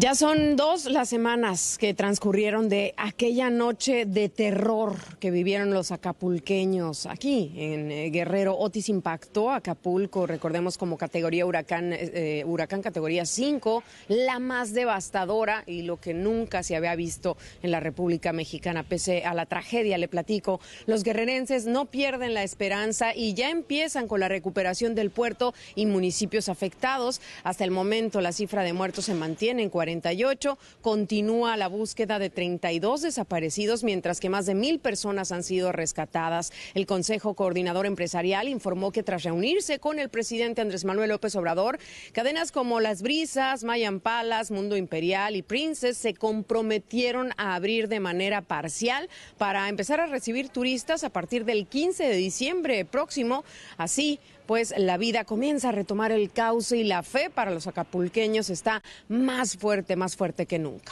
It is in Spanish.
Ya son dos las semanas que transcurrieron de aquella noche de terror que vivieron los acapulqueños aquí en eh, Guerrero. Otis impactó Acapulco, recordemos como categoría huracán, eh, eh, huracán categoría 5, la más devastadora y lo que nunca se había visto en la República Mexicana. Pese a la tragedia, le platico, los guerrerenses no pierden la esperanza y ya empiezan con la recuperación del puerto y municipios afectados. Hasta el momento la cifra de muertos se mantiene en 40. 48. Continúa la búsqueda de 32 desaparecidos, mientras que más de mil personas han sido rescatadas. El Consejo Coordinador Empresarial informó que tras reunirse con el presidente Andrés Manuel López Obrador, cadenas como Las Brisas, Mayan Palace, Mundo Imperial y Princes se comprometieron a abrir de manera parcial para empezar a recibir turistas a partir del 15 de diciembre próximo. Así, pues la vida comienza a retomar el cauce y la fe para los acapulqueños está más fuerte, más fuerte que nunca.